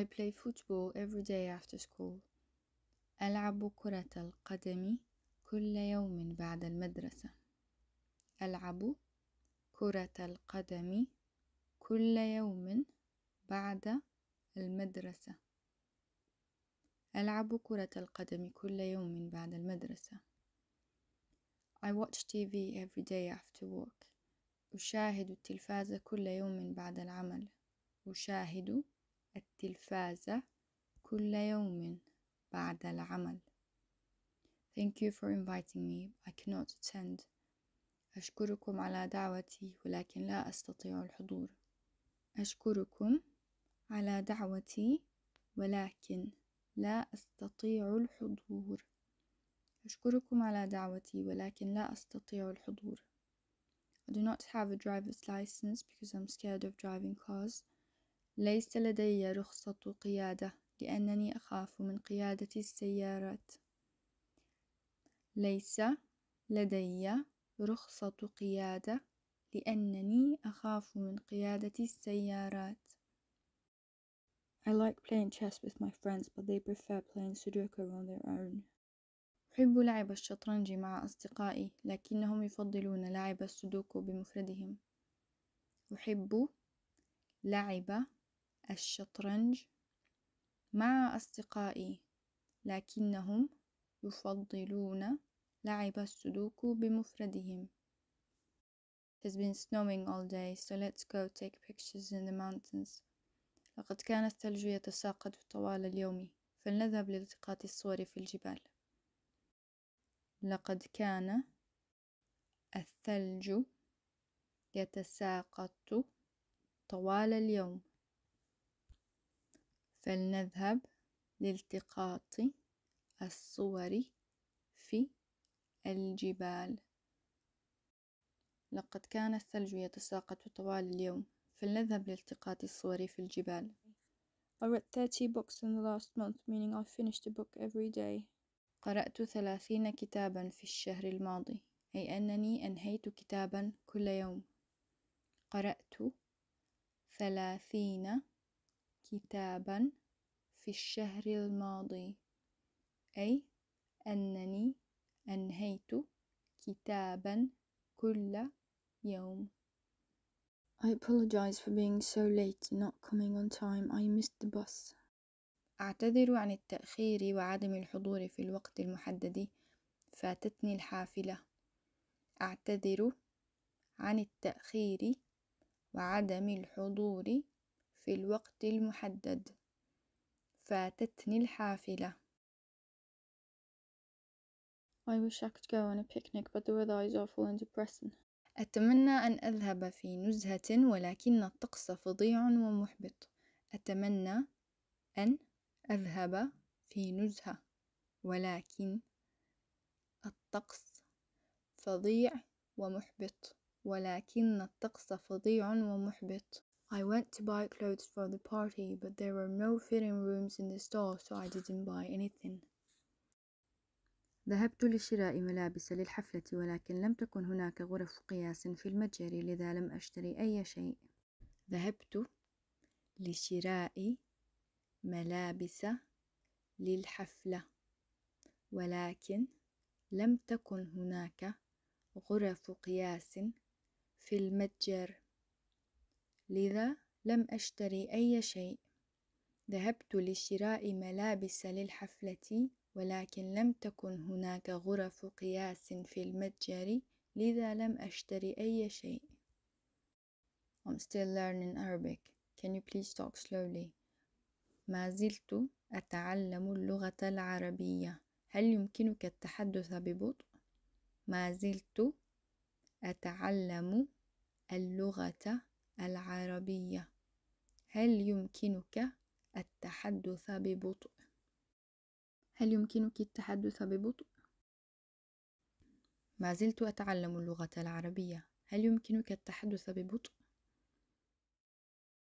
I play football every day after school. ألعب كرة القدم كل يوم بعد المدرسة. ألعب كرة القدم كل يوم بعد المدرسة. ألعب كرة القدم كل يوم بعد المدرسة. I watch TV every day after work. أشاهد التلفاز كل يوم بعد العمل. أشاهد التلفاز كل يوم بعد العمل. Thank you for inviting me. I cannot attend. أشكركم على دعوتي ولكن لا أستطيع الحضور. أشكركم على دعوتي ولكن لا أستطيع الحضور. أشكركم على دعوتي ولكن لا أستطيع الحضور. I do not have a driver's license because I'm scared of driving cars. ليس لدي رخصة قيادة لأنني أخاف من قيادة السيارات ليس لدي رخصة قيادة لأنني أخاف من قيادة السيارات I like playing chess with my friends but they prefer playing Sudoku on their own. أحب لعب الشطرنج مع أصدقائي لكنهم يفضلون لعب السودوكو بمفردهم. أحب لعب الشطرنج مع أصدقائي لكنهم يفضلون لعب السودوكو بمفردهم It has been snowing all day so let's go take pictures in the mountains لقد كان الثلج يتساقط طوال اليوم فلنذهب لالتقاط الصور في الجبال لقد كان الثلج يتساقط طوال اليوم فلنذهب لالتقاط الصور في الجبال لقد كان الثلج يتساقط طوال اليوم فلنذهب لالتقاط الصور في الجبال I read 30 books in the last month meaning I finished a book every day قرأت ثلاثين كتابا في الشهر الماضي أي أنني أنهيت كتابا كل يوم قرأت ثلاثين كتابا في الشهر الماضي أي أنني أنهيت كتابا كل يوم I apologize for being so late and not coming on time. I missed the bus. أعتذر عن التأخير وعدم الحضور في الوقت المحدد. فاتتني الحافلة. أعتذر عن التأخير وعدم الحضور في الوقت المحدد فاتتني الحافلة I wish I could go on a picnic but the weather is awful and depressing أتمنى أن أذهب في نزهة ولكن الطقس فظيع ومحبط أتمنى أن أذهب في نزهة ولكن الطقس فظيع ومحبط ولكن الطقس فظيع ومحبط I went to buy clothes for the party, but there were no fitting rooms in the store, so I didn't buy anything. ذهبت لشراء ملابس للحفلة ولكن لم تكن هناك غرف قياس في المتجر لذا لم أشتري أي شيء ذهبت لشراء ملابس للحفلة ولكن لم تكن هناك غرف قياس في المتجر لذا لم أشتري أي شيء ذهبت لشراء ملابس للحفلة ولكن لم تكن هناك غرف قياس في المتجر لذا لم أشتري أي شيء I'm still learning Arabic Can you please talk slowly ما زلت أتعلم اللغة العربية هل يمكنك التحدث ببطء؟ ما زلت أتعلم اللغة العربية هل يمكنك التحدث ببطء هل يمكنك التحدث ببطء ما زلت أتعلم اللغة العربية هل يمكنك التحدث ببطء